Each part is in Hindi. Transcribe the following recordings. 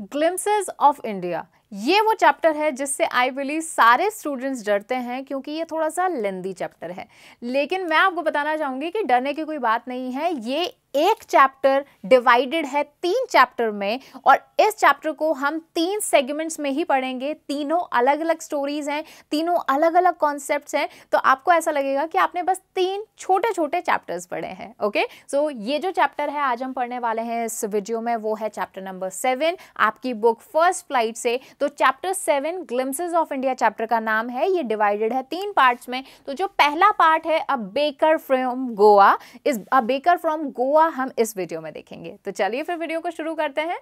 ग्लिम्सेज ऑफ इंडिया ये वो चैप्टर है जिससे आई बिलीव सारे स्टूडेंट्स डरते हैं क्योंकि ये थोड़ा सा लेंदी चैप्टर है लेकिन मैं आपको बताना चाहूँगी कि डरने की कोई बात नहीं है ये एक चैप्टर डिवाइडेड है तीन चैप्टर में और इस चैप्टर को हम तीन सेगमेंट्स में ही पढ़ेंगे तीनों अलग अलग स्टोरीज हैं तीनों अलग अलग कॉन्सेप्ट हैं तो आपको ऐसा लगेगा कि आपने बस तीन छोटे छोटे चैप्टर्स पढ़े हैं ओके सो so, ये जो चैप्टर है आज हम पढ़ने वाले हैं इस वीडियो में वो है चैप्टर नंबर सेवन आपकी बुक फर्स्ट फ्लाइट से तो chapter seven glimpses of India chapter का नाम है ये डिवाइडेड है तीन पार्ट्स में तो जो पहला पार्ट है अ बेकर फ्रॉम गोवा इस अ बेकर फ्रॉम गोवा हुआ हम इस वीडियो में देखेंगे तो चलिए फिर वीडियो को शुरू करते हैं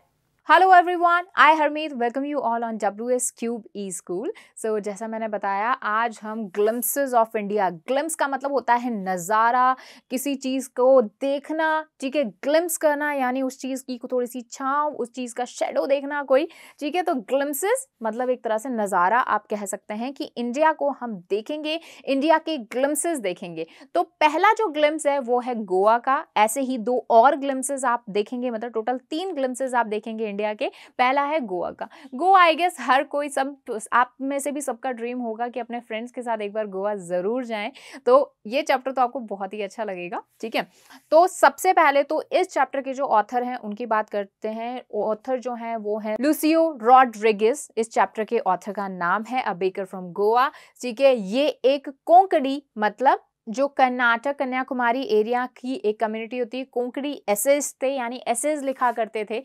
hello everyone I Harmeet welcome you all on W S cube E school so जैसा मैंने बताया आज हम ग्लम्सेज ऑफ इंडिया ग्लम्स का मतलब होता है नज़ारा किसी चीज़ को देखना ठीक है ग्लम्स करना यानी उस चीज़ की थोड़ी सी छाँव उस चीज़ का शेडो देखना कोई ठीक है तो ग्लम्सेज मतलब एक तरह से नज़ारा आप कह सकते हैं कि इंडिया को हम देखेंगे इंडिया के ग्लम्सेज देखेंगे तो पहला जो ग्लम्स है वो है गोवा का ऐसे ही दो और ग्लम्सेज आप देखेंगे मतलब टोटल तीन ग्लम्सेज आप देखेंगे इंडिया के पहला है गोवा का गोवा आई गेस हर कोई सब आप में से भी सबका ड्रीम होगा कि अपने फ्रेंड्स के साथ एक बार गोवा ज़रूर जाएं तो ये चैप्टर तो आपको बहुत ही अच्छा लगेगा ठीक है तो सबसे पहले तो इस चैप्टर के जो ऑथर हैं उनकी बात करते हैं ऑथर जो हैं वो हैं लुसियो रॉड्रिगिस इस चैप्टर के ऑथर का नाम है अ बेकर फ्रॉम गोवा ठीक है ये एक कोंकड़ी मतलब जो कर्नाटक कन्याकुमारी एरिया की एक कम्युनिटी होती है कोंकड़ी एसेज थे यानी एसेज लिखा करते थे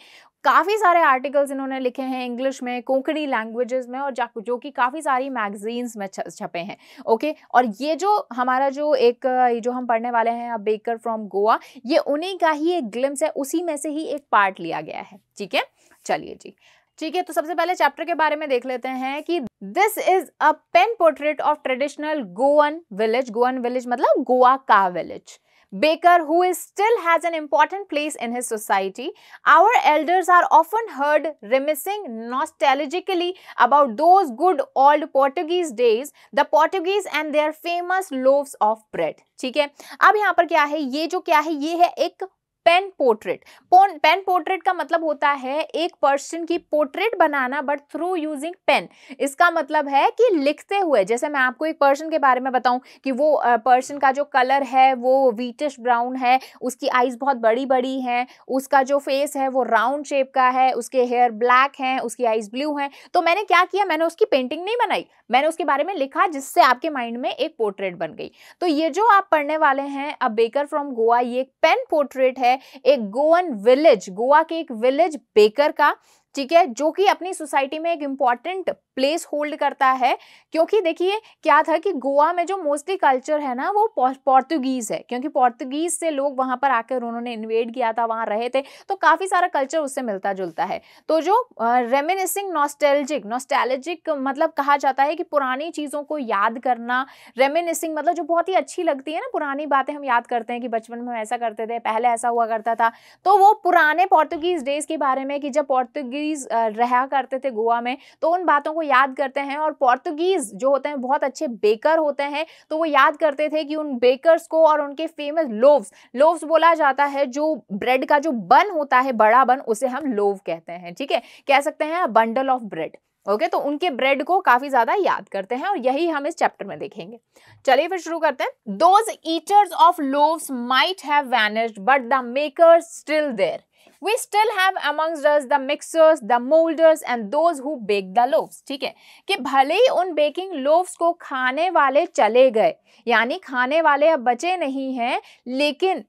काफ़ी सारे आर्टिकल्स इन्होंने लिखे हैं इंग्लिश में कोंकणी लैंग्वेजेस में और जो कि काफ़ी सारी मैगजीन्स में छपे हैं ओके और ये जो हमारा जो एक जो हम पढ़ने वाले हैं बेकर फ्रॉम गोवा ये उन्हीं का ही एक ग्लिम्स है उसी में से ही एक पार्ट लिया गया है ठीक है चलिए जी ठीक है तो सबसे पहले चैप्टर के बारे में देख लेते हैं कि this is a pen portrait of traditional Goan village Goan village मतलब गोवा का village Baker, who is, still has an important place in his society, our elders are often heard reminiscing nostalgically about those good old Portuguese days, the Portuguese and their famous loaves of bread. ठीक है अब यहाँ पर क्या है ये जो क्या है ये है एक पेन पोर्ट्रेट पेन पोर्ट्रेट का मतलब होता है एक पर्सन की पोर्ट्रेट बनाना बट थ्रू यूजिंग पेन इसका मतलब है कि लिखते हुए जैसे मैं आपको एक पर्सन के बारे में बताऊं कि वो पर्सन का जो कलर है वो वीटिश ब्राउन है उसकी आइज़ बहुत बड़ी बड़ी हैं उसका जो फेस है वो राउंड शेप का है उसके हेयर ब्लैक हैं उसकी आइज़ ब्लू हैं तो मैंने क्या किया मैंने उसकी पेंटिंग नहीं बनाई मैंने उसके बारे में लिखा जिससे आपके माइंड में एक पोर्ट्रेट बन गई तो ये जो आप पढ़ने वाले हैं अ बेकर फ्रॉम गोवा ये एक पेन पोर्ट्रेट है है एक गोवन विलेज गोवा के एक विलेज बेकर का ठीक है जो कि अपनी सोसाइटी में एक इम्पॉर्टेंट प्लेस होल्ड करता है क्योंकि देखिए क्या था कि गोवा में जो मोस्टली कल्चर है ना वो पोर्तुगीज़ है क्योंकि पोर्तुगीज़ से लोग वहाँ पर आकर उन्होंने इन्वेड किया था वहाँ रहे थे तो काफ़ी सारा कल्चर उससे मिलता जुलता है तो जो रेमिनेसिंग नॉस्टैल्जिक नॉस्टैलजिक मतलब कहा जाता है कि पुरानी चीज़ों को याद करना रेमिनेसिंग मतलब जो बहुत ही अच्छी लगती है ना पुरानी बातें हम याद करते हैं कि बचपन में हम ऐसा करते थे पहले ऐसा हुआ करता था तो वो पुराने पोर्तुगीज़ डेज़ के बारे में कि जब पोर्तुगीज पोर्तुगीज uh, रहा करते थे गोवा में तो उन बातों को याद करते हैं और पोर्तुगीज जो होते हैं बहुत अच्छे बेकर होते हैं तो वो याद करते थे कि उन बेकर्स को और उनके फेमस लोव्स लोव्स बोला जाता है जो ब्रेड का जो बन होता है बड़ा बन उसे हम लोव कहते हैं ठीक है कह सकते हैं bundle of bread okay okay, तो उनके ब्रेड को काफी ज्यादा याद करते हैं और यही हम इस चैप्टर में देखेंगे चलिए फिर शुरू करते हैं those eaters of loaves might have vanished but the makers still there we still have amongst us the mixers, the molders and those who bake the loaves. ठीक है कि भले ही उन baking loaves को खाने वाले चले गए यानी खाने वाले अब बचे नहीं हैं लेकिन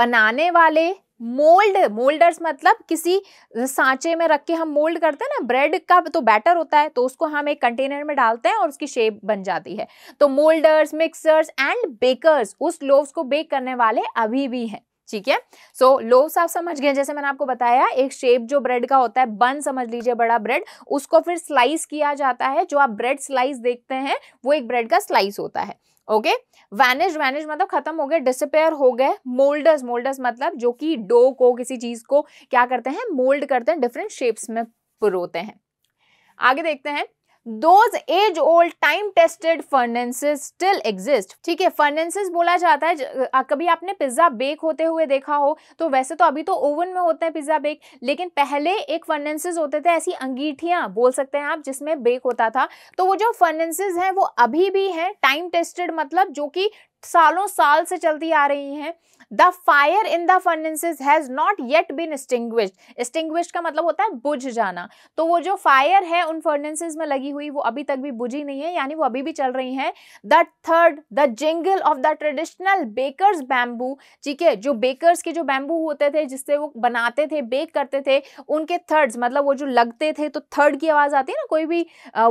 बनाने वाले मोल्ड मोल्डर्स मतलब किसी सांचे में रख के हम मोल्ड करते हैं ना ब्रेड का तो बैटर होता है तो उसको हम एक कंटेनर में डालते हैं और उसकी शेप बन जाती है तो मोल्डर्स मिक्सर्स एंड बेकर्स उस लोव्स को बेक करने वाले अभी भी हैं ठीक है सो लोव्स आप समझ गए जैसे मैंने आपको बताया एक शेप जो ब्रेड का होता है बन समझ लीजिए बड़ा ब्रेड उसको फिर स्लाइस किया जाता है जो आप ब्रेड स्लाइस देखते हैं वो एक ब्रेड का स्लाइस होता है ओके वैनिश वैनिश मतलब खत्म हो गए डिसपेयर हो गए मोल्डर्स मोल्डर्स मतलब जो कि डो को किसी चीज को क्या करते हैं मोल्ड करते हैं डिफरेंट शेप्स में पुरोते हैं आगे देखते हैं those age old time tested furnaces still exist ठीक है furnaces बोला जाता है कभी आपने पिज्जा बेक होते हुए देखा हो तो वैसे तो अभी तो ओवन में होते हैं पिज्जा बेक लेकिन पहले एक फर्नेसेज होते थे ऐसी अंगीठियां बोल सकते हैं आप जिसमें बेक होता था तो वो जो फर्नेसेज हैं वो अभी भी हैं टाइम टेस्टेड मतलब जो कि सालों साल से चलती आ रही हैं the fire in the furnaces has not yet been extinguished extinguished का मतलब होता है बुझ जाना तो वो जो फायर है उन फर्नेसिस में लगी हुई वो अभी तक भी बुझी नहीं है यानी वो अभी भी चल रही है the third the jingle of the traditional bakers bamboo ठीक है जो बेकर्स के जो बैम्बू होते थे जिससे वो बनाते थे बेक करते थे उनके थर्ड्स मतलब वो जो लगते थे तो थर्ड की आवाज़ आती है ना कोई भी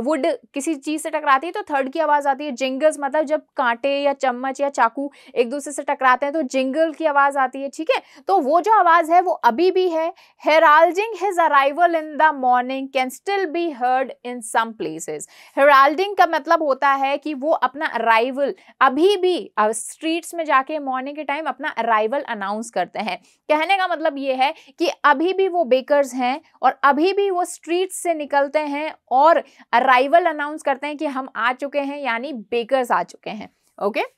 वुड किसी चीज़ से टकराती है तो थर्ड की आवाज़ आती है जिंगल्स मतलब जब कांटे या चम्मच या चाकू एक दूसरे से टकराते हैं तो जिंगल वेसल की आवाज़ आती है ठीक है तो वो जो आवाज़ है वो अभी भी है heralding his arrival in the morning can still be heard in some places heralding का मतलब होता है कि वो अपना अराइवल अभी भी स्ट्रीट्स में जाके मॉर्निंग के टाइम अपना अराइवल अनाउंस करते हैं कहने का मतलब ये है कि अभी भी वो बेकर्स हैं और अभी भी वो स्ट्रीट्स से निकलते हैं और अराइवल अनाउंस करते हैं कि हम आ चुके हैं यानी बेकर्स आ चुके हैं ओके okay?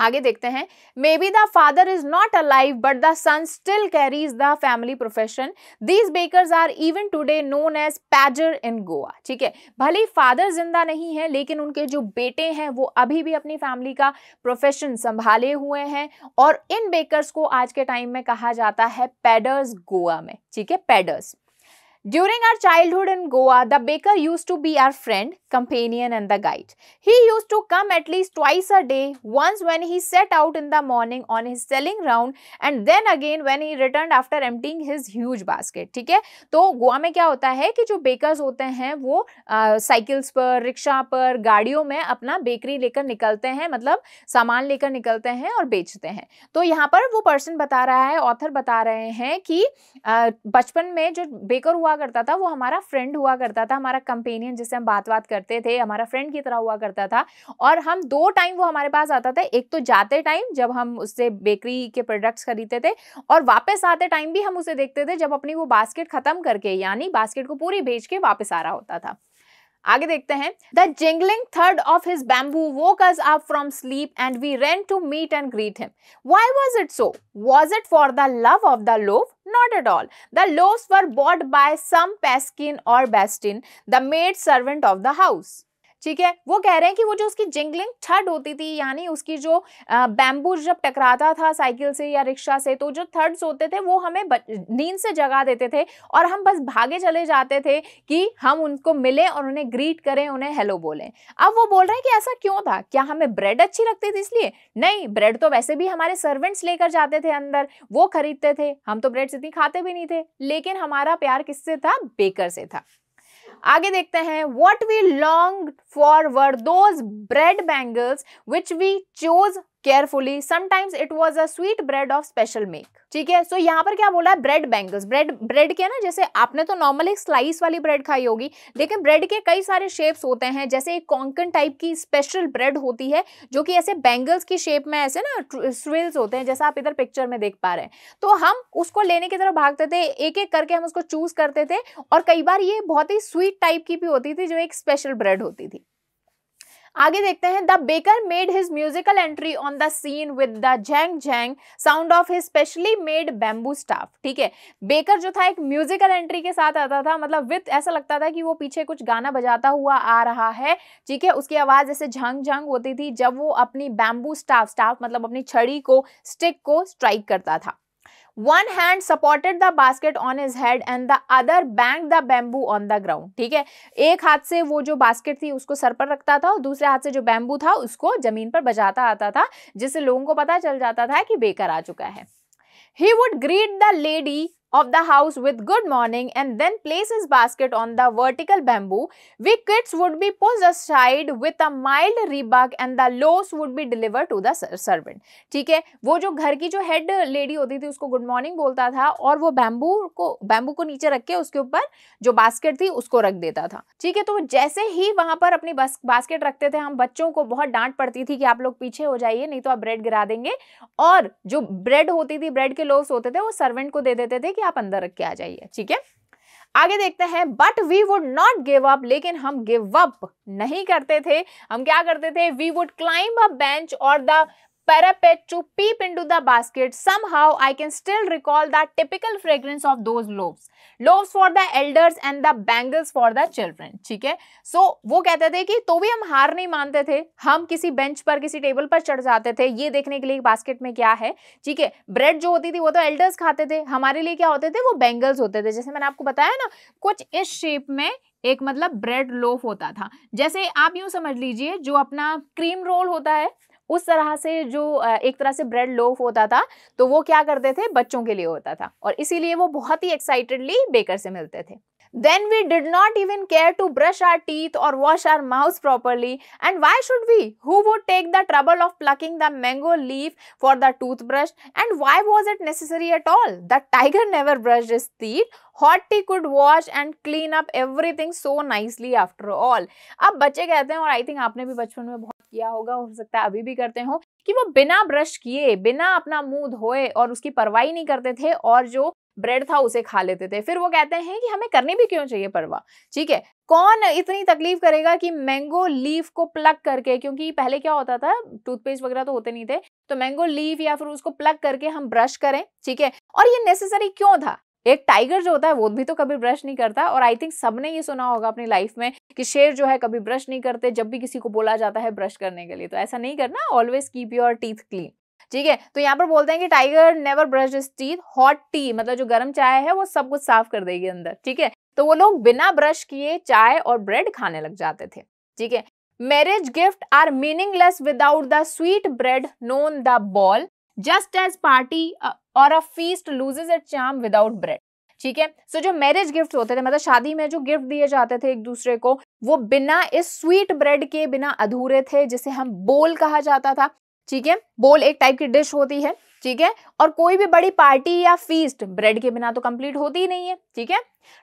आगे देखते हैं may be the father is not a life but the son still carries the family profession these baker are even today known as pader in Goa ठीक है भले फादर जिंदा नहीं है लेकिन उनके जो बेटे हैं वो अभी भी अपनी फैमिली का प्रोफेशन संभाले हुए हैं और इन बेकर्स को आज के टाइम में कहा जाता है पैडर्स गोवा में ठीक है paders During our childhood in Goa, the baker used to be our friend, companion and the guide. He used to come at least twice a day, once when he set out in the morning on his selling round and then again when he returned after emptying his huge basket. ठीक है तो गोवा में क्या होता है कि जो बेकर्स होते हैं वो साइकिल्स पर रिक्शा पर गाड़ियों में अपना बेकरी लेकर निकलते हैं मतलब सामान लेकर निकलते हैं और बेचते हैं तो यहाँ पर वो पर्सन बता रहा है ऑथर बता रहे हैं कि बचपन में जो बेकर हुआ हुआ करता था वो हमारा फ्रेंड हुआ करता था हमारा कंपेनियन जिससे हम बात बात करते थे हमारा फ्रेंड की तरह हुआ करता था और हम दो टाइम वो हमारे पास आता था एक तो जाते टाइम जब हम उससे बेकरी के प्रोडक्ट्स खरीदते थे और वापस आते टाइम भी हम उसे देखते थे जब अपनी वो बास्केट ख़त्म करके यानी बास्केट को पूरी बेच के वापस आ रहा होता था आगे देखते हैं द जिंगलिंग थर्ड of his bamboo woke us up from sleep and we ran to meet and greet him why was it so was it for the love of the loaf Not at all. The loaves were bought by some pasquin or bastin, the maid servant of the house. ठीक है वो कह रहे हैं कि वो जो उसकी जिंगलिंग थर्ड होती थी यानी उसकी जो बैम्बू जब टकराता था साइकिल से या रिक्शा से तो जो थर्ड्स होते थे वो हमें नींद से जगा देते थे और हम बस भागे चले जाते थे कि हम उनको मिलें और उन्हें ग्रीट करें उन्हें हेलो बोलें अब वो बोल रहे हैं कि ऐसा क्यों था क्या हमें ब्रेड अच्छी लगती थी इसलिए नहीं ब्रेड तो वैसे भी हमारे सर्वेंट्स लेकर जाते थे अंदर वो खरीदते थे हम तो ब्रेड इतनी खाते भी नहीं थे लेकिन हमारा प्यार किससे था बेकर से था आगे देखते हैं what we long for were those bread bangles which we chose carefully sometimes it was a sweet bread of special make ठीक है सो यहाँ पर क्या बोला है ब्रेड बैंगल्स ब्रेड ब्रेड के ना जैसे आपने तो नॉर्मल एक स्लाइस वाली ब्रेड खाई होगी लेकिन ब्रेड के कई सारे शेप्स होते हैं जैसे एक कॉन्कन टाइप की स्पेशल ब्रेड होती है जो कि ऐसे बैंगल्स की शेप में ऐसे ना स्विल्स होते हैं जैसा आप इधर पिक्चर में देख पा रहे हैं तो हम उसको लेने की तरफ भागते थे एक एक करके हम उसको चूज करते थे और कई बार ये बहुत ही स्वीट टाइप की भी होती थी जो एक स्पेशल ब्रेड होती थी आगे देखते हैं the baker made his musical entry on the scene with the jang jang sound of his specially made bamboo staff ठीक है बेकर जो था एक म्यूजिकल एंट्री के साथ आता था मतलब विथ ऐसा लगता था कि वो पीछे कुछ गाना बजाता हुआ आ रहा है ठीक है उसकी आवाज़ ऐसे झंग झंग होती थी जब वो अपनी बैम्बू स्टाफ स्टाफ मतलब अपनी छड़ी को स्टिक को स्ट्राइक करता था one hand supported the basket on his head and the other banged the bamboo on the ground ठीक है एक हाथ से वो जो बास्केट थी उसको सर पर रखता था और दूसरे हाथ से जो बैम्बू था उसको जमीन पर बजाता आता था जिससे लोगों को पता चल जाता था कि बेकर आ चुका है he would greet the lady of the house with good morning and then place his basket on the vertical bamboo, we kids would be pushed aside with a mild rebuck and the loaves would be delivered to the servant. ठीक है वो जो घर की जो हेड लेडी होती थी उसको गुड मॉर्निंग बोलता था और वो बैम्बू को बैम्बू को नीचे रख के उसके ऊपर जो बास्केट थी उसको रख देता था ठीक है तो जैसे ही वहां पर अपनी बास, बास्केट रखते थे हम बच्चों को बहुत डांट पड़ती थी कि आप लोग पीछे हो जाइए नहीं तो आप ब्रेड गिरा देंगे और जो ब्रेड होती थी ब्रेड के लोव्स होते थे वो सर्वेंट को दे देते थे कि कि आप अंदर रख के आ जाइए ठीक है आगे देखते हैं but we would not give up लेकिन हम गिव अप नहीं करते थे हम क्या करते थे we would climb a bench or the parapet to peep into the basket, somehow I can still recall the typical fragrance of those loaves. Loaves for the elders and the bangles for the children. ठीक है सो so, वो कहते थे कि तो भी हम हार नहीं मानते थे हम किसी बेंच पर किसी टेबल पर चढ़ जाते थे ये देखने के लिए बास्केट में क्या है ठीक है ब्रेड जो होती थी वो तो एल्डर्स खाते थे हमारे लिए क्या होते थे वो बैंगल्स होते थे जैसे मैंने आपको बताया ना कुछ इस शेप में एक मतलब ब्रेड लोफ होता था जैसे आप यूँ समझ लीजिए जो अपना क्रीम रोल होता है उस तरह से जो एक तरह से ब्रेड लोफ होता था तो वो क्या करते थे बच्चों के लिए होता था और इसीलिए वो बहुत ही एक्साइटेडली बेकर से मिलते थे then we did not even care to brush our teeth or wash our mouth properly and why should we who would take the trouble of plucking the mango leaf for the tooth brush and why was it necessary at all the tiger never brush his teeth hot tea could wash and clean up everything so nicely after all अब बच्चे कहते हैं और आई थिंक आपने भी बचपन में बहुत किया होगा हो सकता है अभी भी करते हो कि वो बिना ब्रश किए बिना अपना मुंह धोए और उसकी परवाही नहीं करते थे और जो ब्रेड था उसे खा लेते थे फिर वो कहते हैं कि हमें करनी भी क्यों चाहिए परवाह ठीक है कौन इतनी तकलीफ करेगा कि मैंगो लीफ को प्लग करके क्योंकि पहले क्या होता था टूथपेस्ट वगैरह तो होते नहीं थे तो मैंगो लीफ या फिर उसको प्लग करके हम ब्रश करें ठीक है और ये नेसेसरी क्यों था एक टाइगर जो होता है वो भी तो कभी ब्रश नहीं करता और आई थिंक सबने ये सुना होगा अपनी लाइफ में कि शेर जो है कभी ब्रश नहीं करते जब भी किसी को बोला जाता है ब्रश करने के लिए तो ऐसा नहीं करना always keep your teeth clean ठीक है तो यहाँ पर बोलते हैं कि tiger never brush teeth hot tea मतलब जो गर्म चाय है वो सब कुछ साफ कर देगी अंदर ठीक है तो वो लोग बिना ब्रश किए चाय और ब्रेड खाने लग जाते थे ठीक है marriage gift are meaningless without the sweet bread known the bol just as party or a feast loses its charm without bread ठीक है सो जो मैरिज गिफ्ट होते थे मतलब शादी में जो गिफ्ट दिए जाते थे एक दूसरे को वो बिना इस स्वीट ब्रेड के बिना अधूरे थे जिसे हम बोल कहा जाता था ठीक है बोल एक टाइप की डिश होती है ठीक है और कोई भी बड़ी पार्टी या फीस्ट ब्रेड के बिना तो कंप्लीट होती ही नहीं है ठीक है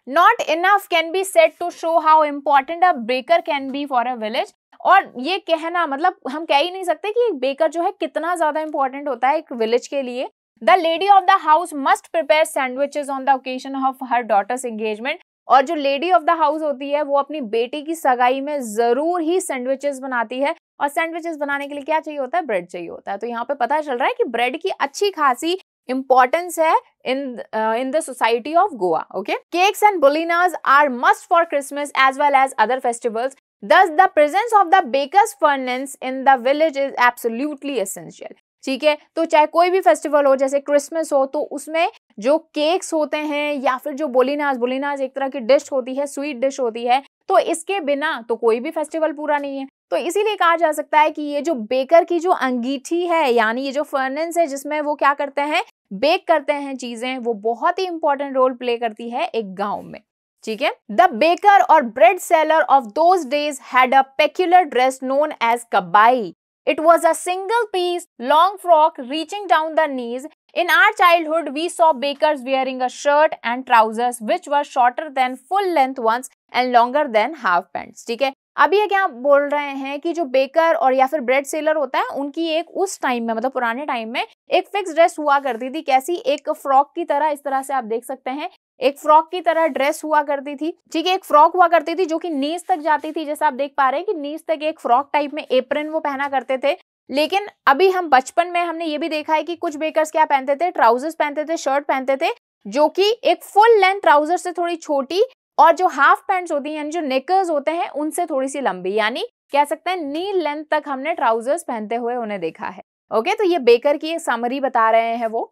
not enough can be said to show how important a baker can be for a village और ये कहना मतलब हम कह ही नहीं सकते कि एक बेकर जो है कितना ज़्यादा इंपॉर्टेंट होता है एक विलेज के लिए the lady of the house must prepare sandwiches on the occasion of her daughter's engagement और जो लेडी ऑफ द हाउस होती है वो अपनी बेटी की सगाई में ज़रूर ही सैंडविचेस बनाती है और सैंडविचेस बनाने के लिए क्या चाहिए होता है ब्रेड चाहिए होता है तो यहाँ पे पता चल रहा है कि ब्रेड की अच्छी खासी इंपॉर्टेंस है in in the society of Goa okay cakes and bolinhas are must for Christmas as well as other festivals thus the presence of the bakers furnace in the village is absolutely essential ठीक है तो चाहे कोई भी फेस्टिवल हो जैसे क्रिसमस हो तो उसमें जो केक्स होते हैं या फिर जो बोलीनाज बोलीनाज एक तरह की डिश होती है स्वीट डिश होती है तो इसके बिना तो कोई भी फेस्टिवल पूरा नहीं है तो इसीलिए कहा जा सकता है कि ये जो बेकर की जो अंगीठी है यानी ये जो फर्नेंस है जिसमें वो क्या करते हैं बेक करते हैं चीज़ें वो बहुत ही इंपॉर्टेंट रोल प्ले करती है एक गाँव में ठीक है the baker or bread seller of those days had peculiar dress known as kabai it was a single piece long frock reaching down the knees in our childhood we saw bakers wearing a shirt and trousers which were shorter than full length once and longer than half pant ठीक है अभी ये क्या बोल रहे हैं कि जो बेकर और या फिर ब्रेड सेलर होता है उनकी एक उस टाइम में मतलब पुराने टाइम में एक फिक्स ड्रेस हुआ करती थी कैसी एक फ्रॉक की तरह इस तरह से आप देख सकते हैं एक फ्रॉक की तरह ड्रेस हुआ करती थी ठीक है एक फ्रॉक हुआ करती थी जो कि नीज तक जाती थी जैसा आप देख पा रहे हैं कि नीज तक एक फ्रॉक टाइप में एप्रन वो पहना करते थे लेकिन अभी हम बचपन में हमने ये भी देखा है कि कुछ बेकर्स क्या पहनते थे ट्राउजर्स पहनते थे शर्ट पहनते थे जो कि एक फुल लेंथ ट्राउजर से थोड़ी छोटी और जो हाफ पैंट्स होती हैं यानी जो नेकर्स होते हैं उनसे थोड़ी सी लंबी यानी कह सकते हैं नी लेंथ तक हमने ट्राउजर्स पहनते हुए उन्हें देखा है ओके तो ये बेकर की एक समरी बता रहे हैं वो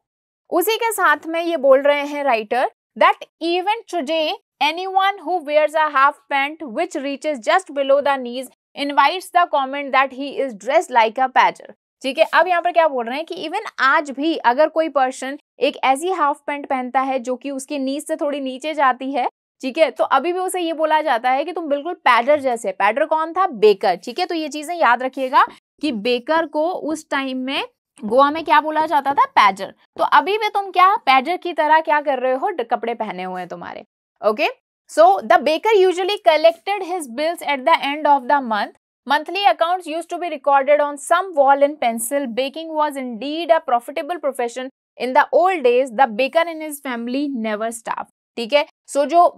उसी के साथ में ये बोल रहे हैं writer that even today anyone who wears a half pant which reaches just below the knees invites the comment that he is dressed like a badger ठीक है अब यहाँ पर क्या बोल रहे हैं कि इवन आज भी अगर कोई पर्सन एक ऐसी हाफ पैंट पहनता है जो कि उसके नीच से थोड़ी नीचे जाती है ठीक है तो अभी भी उसे ये बोला जाता है कि तुम बिल्कुल पैडर जैसे पैडर कौन था बेकर ठीक है तो ये चीजें याद रखिएगा कि बेकर को उस टाइम में गोवा में क्या बोला जाता था पैजर तो अभी भी तुम क्या पैजर की तरह क्या कर रहे हो कपड़े पहने हुए हैं तुम्हारे okay so the baker usually collected his bills at the end of the month monthly account used to be recorded on some wall in pencil baking was indeed a profitable profession in the old days the baker in his family never starved ठीक है सो जो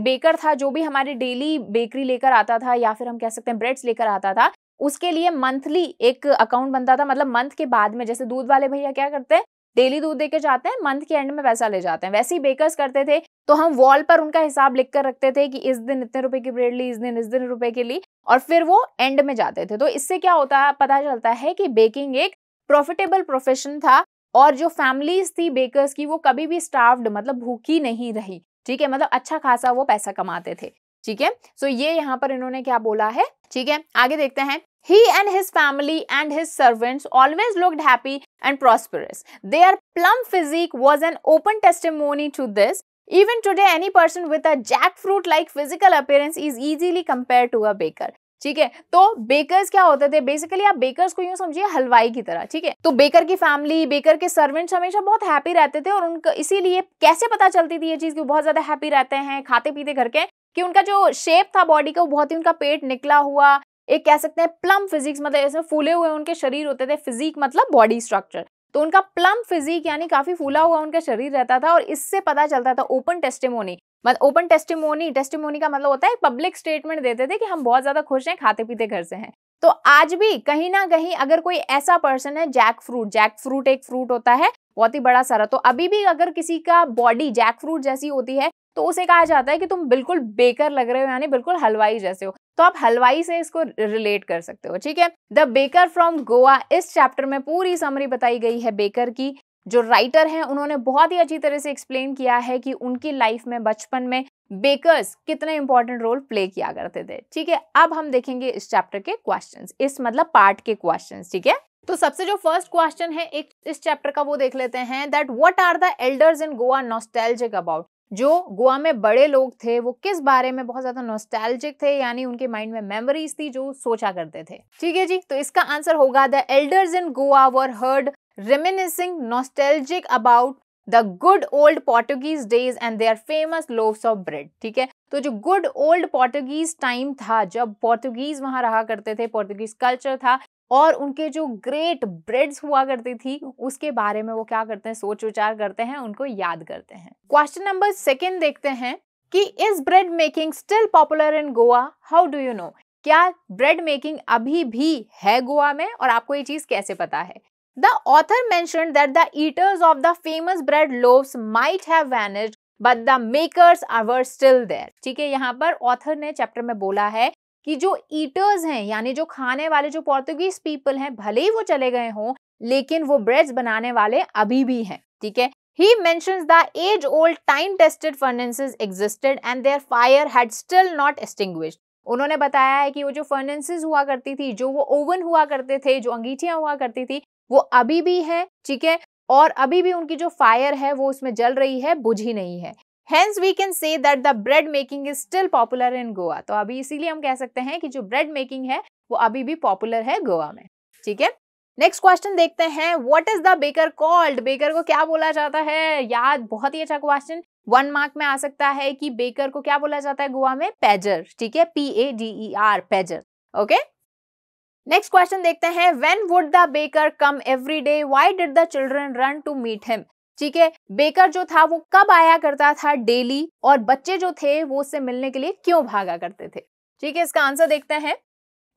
बेकर था जो भी हमारी डेली बेकरी लेकर आता था या फिर हम कह सकते हैं ब्रेड्स लेकर आता था उसके लिए मंथली एक अकाउंट बनता था मतलब मंथ के बाद में जैसे दूध वाले भैया क्या करते हैं डेली दूध देके जाते हैं मंथ के एंड में पैसा ले जाते हैं वैसे ही बेकर्स करते थे तो हम वॉल पर उनका हिसाब लिख कर रखते थे कि इस दिन इतने रुपए की ब्रेड ली इस दिन इस दिन रुपए की ली और फिर वो एंड में जाते थे तो इससे क्या होता है पता चलता है कि बेकिंग एक प्रॉफिटेबल प्रोफेशन था और जो फैमिलीज थी बेकर्स की वो कभी भी स्टाफ्ड मतलब भूखी नहीं रही ठीक है मतलब अच्छा खासा वो पैसा कमाते थे ठीक है सो ये यहाँ पर इन्होंने क्या बोला है ठीक है आगे देखते हैं He and his family and his servants always looked happy and prosperous. Their plump physique was an open testimony to this. Even today, any person with a jackfruit like physical appearance is easily compared to a baker. ठीक है तो बेकर्स क्या होते थे बेसिकली आप बेकर्स को यूं समझिए हलवाई की तरह ठीक है तो बेकर की फैमिली बेकर के सर्वेंट्स हमेशा बहुत हैप्पी रहते थे और उनका इसीलिए कैसे पता चलती थी ये चीज कि बहुत ज्यादा हैप्पी रहते हैं खाते पीते घर के कि उनका जो शेप था बॉडी का वो बहुत ही उनका पेट निकला हुआ एक कह सकते हैं प्लम फिजिक्स मतलब जैसे फूले हुए उनके शरीर होते थे फिजिक मतलब बॉडी स्ट्रक्चर तो उनका प्लम फिजिक यानी काफी फूला हुआ उनका शरीर रहता था और इससे पता चलता था ओपन टेस्टिमोनी मतलब ओपन टेस्टिमोनी टेस्टिमोनी का मतलब होता है पब्लिक स्टेटमेंट देते थे कि हम बहुत ज्यादा खुश हैं खाते पीते घर से हैं तो आज भी कहीं ना कहीं अगर कोई ऐसा पर्सन है जैक फ्रूट जैक फ्रूट एक फ्रूट होता है बहुत ही बड़ा सारा तो अभी भी अगर किसी का बॉडी जैक फ्रूट जैसी होती है तो उसे कहा जाता है कि तुम बिल्कुल बेकर लग रहे हो यानी बिल्कुल हलवाई जैसे हो तो आप हलवाई से इसको रिलेट कर सकते हो ठीक है द बेकर फ्रॉम गोवा इस चैप्टर में पूरी समरी बताई गई है बेकर की जो राइटर हैं उन्होंने बहुत ही अच्छी तरह से एक्सप्लेन किया है कि उनकी लाइफ में बचपन में बेकर्स कितने इंपॉर्टेंट रोल प्ले किया करते थे ठीक है अब हम देखेंगे इस चैप्टर के क्वेश्चंस इस मतलब पार्ट के क्वेश्चंस ठीक है तो सबसे जो फर्स्ट क्वेश्चन है एक इस चैप्टर का वो देख लेते हैं that what are the elders in Goa nostalgic about जो गोवा में बड़े लोग थे वो किस बारे में बहुत ज़्यादा नोस्टैल्जिक थे यानी उनके माइंड में मेमोरीज थी जो सोचा करते थे ठीक है जी तो इसका आंसर होगा the elders in Goa were heard reminiscing nostalgic about the good old Portuguese days and their famous loaves of bread ठीक है तो जो गुड ओल्ड पोर्टुगीज टाइम था जब पोर्टुगीज वहां रहा करते थे पोर्टुगीज कल्चर था और उनके जो ग्रेट ब्रेड्स हुआ करती थी उसके बारे में वो क्या करते हैं सोच विचार करते हैं उनको याद करते हैं क्वेश्चन नंबर सेकेंड देखते हैं कि is bread making still popular in Goa how do you know क्या ब्रेड मेकिंग अभी भी है गोवा में और आपको ये चीज कैसे पता है द ऑथर मैं that of the famous bread famous might है might have vanished but the makers ठीक है यहाँ पर ऑथर ने चैप्टर में बोला है कि जो ईटर्स हैं यानी जो खाने वाले जो पोर्तुगीज पीपल हैं भले ही वो चले गए हों लेकिन वो ब्रेड्स बनाने वाले अभी भी हैं ठीक है ही मैं as old time tested tested existed and their fire had still not not उन्होंने बताया है कि वो जो फर्नेसेस हुआ करती थी जो वो ओवन हुआ करते थे जो अंगीठियां हुआ करती थी वो अभी भी है ठीक है और अभी भी उनकी जो फायर है वो उसमें जल रही है बुझी नहीं है hence we can say that the bread making is still popular in Goa तो अभी इसीलिए हम कह सकते हैं कि जो ब्रेड मेकिंग है वो अभी भी पॉपुलर है गोवा में ठीक है नेक्स्ट क्वेश्चन देखते हैं what is the baker called baker को क्या बोला जाता है याद बहुत ही अच्छा क्वेश्चन वन मार्क में आ सकता है कि बेकर को क्या बोला जाता है गोवा में पेजर ठीक है P A D E R pader okay next question देखते हैं when would the baker come every day why did the children run to meet him ठीक है बेकर जो था वो कब आया करता था डेली और बच्चे जो थे वो उससे मिलने के लिए क्यों भागा करते थे ठीक है इसका आंसर देखते हैं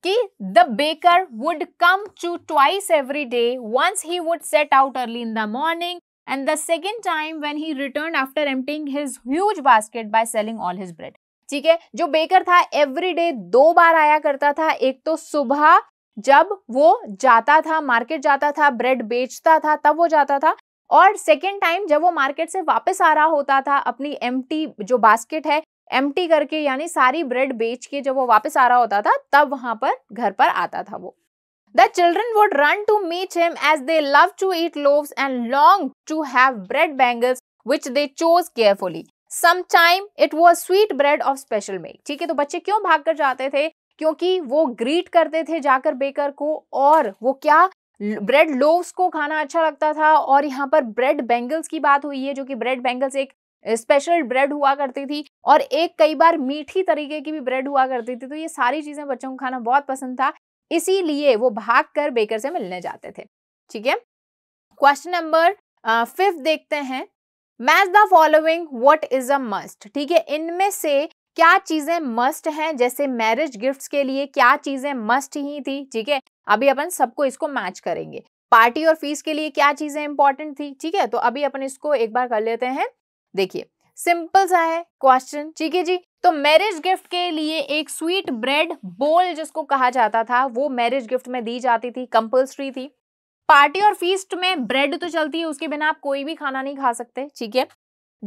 कि the baker would come to twice every day once he would set out early in the morning and the second time when he return after emptying his huge basket by selling all his bread ठीक है जो बेकर था एवरी डे दो बार आया करता था एक तो सुबह जब वो जाता था मार्केट जाता था ब्रेड बेचता था तब वो जाता था और सेकेंड टाइम जब वो मार्केट से वापस आ रहा होता था अपनी एम जो बास्केट है एम करके यानी सारी ब्रेड बेच के जब वो वापस आ रहा होता था तब वहां पर घर पर आता था वो the children would run to meet him as they love to eat loaf and long to have bread bangles which they chose carefully sometime it was sweet bread of special make ठीक है तो बच्चे क्यों भाग कर जाते थे क्योंकि वो ग्रीट करते थे जाकर बेकर को और वो क्या ब्रेड लोव्स को खाना अच्छा लगता था और यहाँ पर ब्रेड बैंगल्स की बात हुई है जो कि ब्रेड बैंगल्स एक स्पेशल ब्रेड हुआ करती थी और एक कई बार मीठी तरीके की भी ब्रेड हुआ करती थी तो ये सारी चीज़ें बच्चों को खाना बहुत पसंद था इसीलिए वो भाग कर बेकर से मिलने जाते थे ठीक है क्वेश्चन नंबर फिफ्थ देखते हैं match the following what is a must ठीक है इनमें से क्या चीज़ें मस्ट हैं जैसे मैरिज गिफ्ट्स के लिए क्या चीज़ें मस्ट ही थी ठीक है अभी अपन सबको इसको मैच करेंगे पार्टी और फीस के लिए क्या चीज़ें इंपॉर्टेंट थी ठीक है तो अभी अपन इसको एक बार कर लेते हैं देखिए सिंपल सा है क्वेश्चन ठीक है जी तो मैरिज गिफ्ट के लिए एक स्वीट ब्रेड बोल जिसको कहा जाता था वो मैरिज गिफ्ट में दी जाती थी कंपल्सरी थी पार्टी और फीस्ट में ब्रेड तो चलती है उसके बिना आप कोई भी खाना नहीं खा सकते ठीक है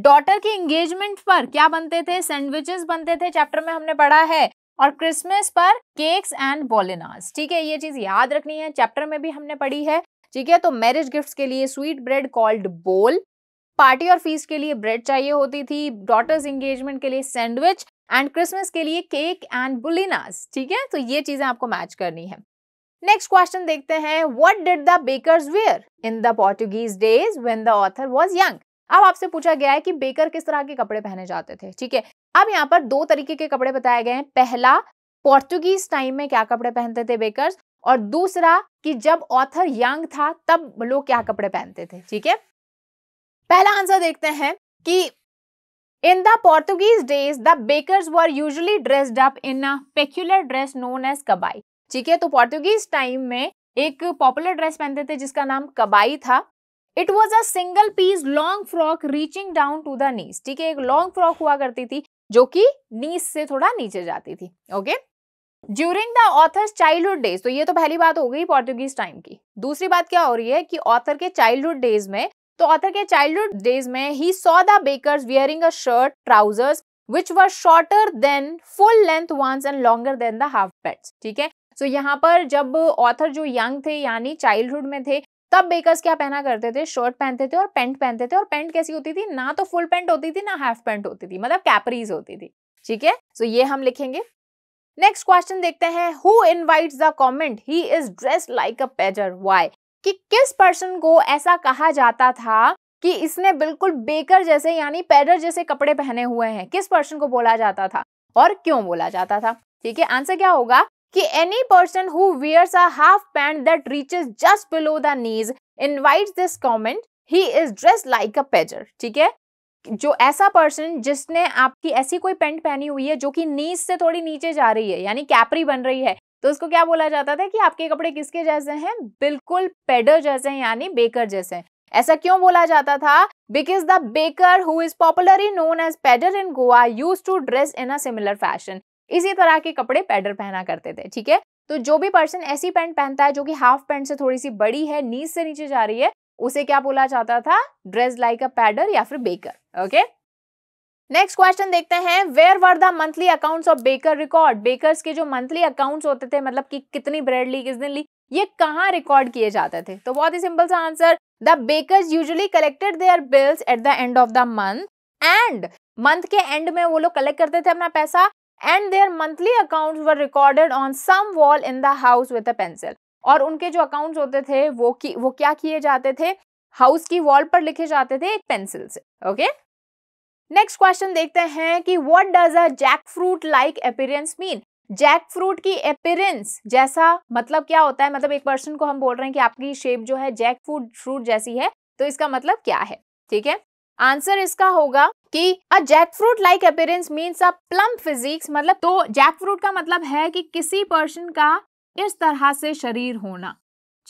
डॉटर की एंगेजमेंट पर क्या बनते थे सैंडविचेस बनते थे चैप्टर में हमने पढ़ा है और क्रिसमस पर केक्स एंड बोलिनास ठीक है ये चीज याद रखनी है चैप्टर में भी हमने पढ़ी है ठीक है तो मैरिज गिफ्ट्स के लिए sweet bread called bol party और फीस के लिए ब्रेड चाहिए होती थी डॉटर्स एंगेजमेंट के लिए सैंडविच एंड क्रिसमस के लिए केक एंड बुलिनास ठीक है तो ये चीजें आपको मैच करनी है नेक्स्ट क्वेश्चन देखते हैं what did the bakers wear in the Portuguese days when the author was young अब आपसे पूछा गया है कि बेकर किस तरह के कपड़े पहने जाते थे ठीक है अब यहाँ पर दो तरीके के कपड़े बताए गए हैं पहला पोर्तुगीज टाइम में क्या कपड़े पहनते थे बेकर और दूसरा कि जब ऑथर यंग था तब लोग क्या कपड़े पहनते थे ठीक है पहला आंसर देखते हैं कि in the Portuguese days the bakers were usually dressed up in a peculiar dress known as kabai ठीक है तो पोर्तुगीज टाइम में एक पॉपुलर ड्रेस पहनते थे जिसका नाम कबाई था it was a single piece long frock reaching down to the knees ठीक है एक लॉन्ग फ्रॉक हुआ करती थी जो कि नीस से थोड़ा नीचे जाती थी okay during the author's childhood days तो ये तो पहली बात हो गई पोर्टुगीज टाइम की दूसरी बात क्या हो रही है कि ऑथर के चाइल्डहुड डेज में तो ऑथर के चाइल्डहुड डेज में he saw the bakers wearing a shirt trousers which were shorter than full length once and longer than the half pants ठीक है सो so, यहाँ पर जब ऑथर जो यंग थे यानी चाइल्डहुड में थे तब बेकर्स क्या पहना करते थे शर्ट पहनते थे और पेंट पहनते थे और पेंट कैसी होती थी ना तो फुल पेंट होती थी ना हाफ पेंट होती थी मतलब कैपरीज होती थी ठीक है सो ये हम लिखेंगे नेक्स्ट क्वेश्चन देखते हैं who invites the comment he is dress like a pader why कि किस पर्सन को ऐसा कहा जाता था कि इसने बिल्कुल बेकर जैसे यानी पेडर जैसे कपड़े पहने हुए हैं किस पर्सन को बोला जाता था और क्यों बोला जाता था ठीक है आंसर क्या होगा कि any person who wears a half pant that reaches just below the knees invites this comment he is dress like a pader ठीक है जो ऐसा पर्सन जिसने आपकी ऐसी कोई पेंट पहनी हुई है जो कि नीज से थोड़ी नीचे जा रही है यानी कैपरी बन रही है तो उसको क्या बोला जाता था कि आपके कपड़े किसके जैसे हैं बिल्कुल पेडर जैसे हैं यानी बेकर जैसे हैं ऐसा क्यों बोला जाता था because the baker who is popularly known as pader in Goa used to dress in a similar fashion इसी तरह के कपड़े पैडर पहना करते थे ठीक है तो जो भी पर्सन ऐसी पैंट पहनता है जो कि हाफ पैंट से थोड़ी सी बड़ी है नीच से नीचे जा रही है उसे क्या बोला जाता था ड्रेस लाइक अ पैडर या फिर बेकर ओके नेक्स्ट क्वेश्चन देखते हैं where were the monthly accounts of baker record bakers के जो मंथली अकाउंट्स होते थे मतलब कि कितनी ब्रेड ली किस दिन ली ये कहाँ रिकॉर्ड किए जाते थे तो बहुत ही सिंपल सा answer the bakers usually collected their bills at the end of the month and month के एंड में वो लोग कलेक्ट करते थे अपना पैसा and their monthly accounts were recorded on some wall in the house with a pencil और उनके जो अकाउंट्स होते थे वो की वो क्या किए जाते थे हाउस की वॉल पर लिखे जाते थे एक पेंसिल से ओके नेक्स्ट क्वेश्चन देखते हैं कि what does a jackfruit like appearance mean jackfruit की अपीयरेंस जैसा मतलब क्या होता है मतलब एक पर्सन को हम बोल रहे हैं कि आपकी शेप जो है जैक फ्रूट फ्रूट जैसी है तो इसका मतलब क्या है ठीक है आंसर इसका होगा कि a jackfruit like appearance means a plump physique मतलब तो जैकफ्रूट का मतलब है कि किसी पर्सन का इस तरह से शरीर होना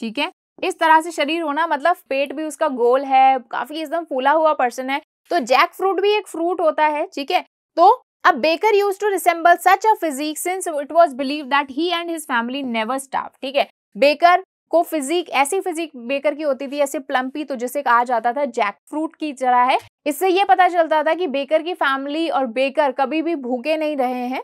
ठीक है इस तरह से शरीर होना मतलब पेट भी उसका गोल है काफी एकदम फूला हुआ पर्सन है तो जैक फ्रूट भी एक फ्रूट होता है ठीक है तो अब baker used to resemble such a physique since it was believe that he and his family never starved ठीक है बेकर को फिजिक ऐसी फिजिक बेकर की होती थी ऐसे प्लम्पी तो जिसे कहा जाता था जैक फ्रूट की तरह है इससे ये पता चलता था कि बेकर की फैमिली और बेकर कभी भी भूखे नहीं रहे हैं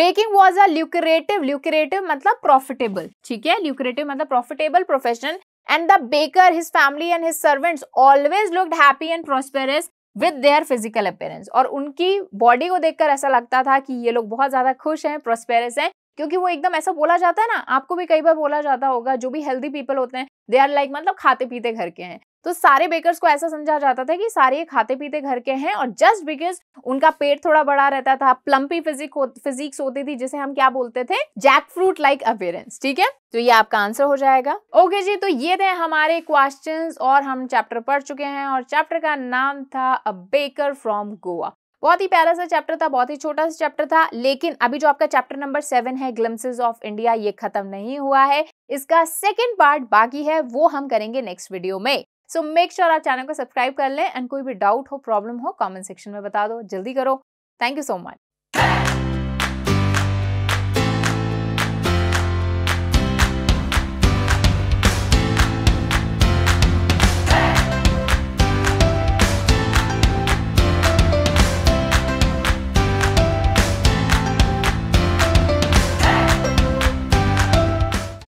baking was a lucrative lucrative मतलब प्रॉफिटेबल ठीक है ल्यूक्रेटिव मतलब profitable profession and the baker his family and his servants always looked happy and prosperous with their physical appearance और उनकी बॉडी को देखकर ऐसा लगता था कि ये लोग बहुत ज्यादा खुश हैं प्रोस्पेरस हैं क्योंकि वो एकदम ऐसा बोला जाता है ना आपको भी कई बार बोला जाता होगा जो भी हेल्दी पीपल होते हैं दे आर लाइक मतलब खाते पीते घर के हैं तो सारे बेकर्स को ऐसा समझा जाता था कि सारे ये खाते पीते घर के हैं और जस्ट बिकॉज उनका पेट थोड़ा बड़ा रहता था प्लम्पी फिजिक हो, फिजिक्स होती थी जिसे हम क्या बोलते थे जैक फ्रूट लाइक अपेयरेंस ठीक है तो ये आपका आंसर हो जाएगा ओके जी तो ये थे हमारे क्वेश्चंस और हम चैप्टर पढ़ चुके हैं और चैप्टर का नाम था अ बेकर फ्रॉम गोवा बहुत ही प्यारा सा चैप्टर था बहुत ही छोटा सा चैप्टर था लेकिन अभी जो आपका चैप्टर नंबर सेवन है ग्लम्सेज ऑफ इंडिया ये खत्म नहीं हुआ है इसका सेकेंड पार्ट बाकी है वो हम करेंगे नेक्स्ट वीडियो में सो मेक श्योर आप चैनल को सब्सक्राइब कर लें एंड कोई भी डाउट हो प्रॉब्लम हो कमेंट सेक्शन में बता दो जल्दी करो थैंक यू सो मच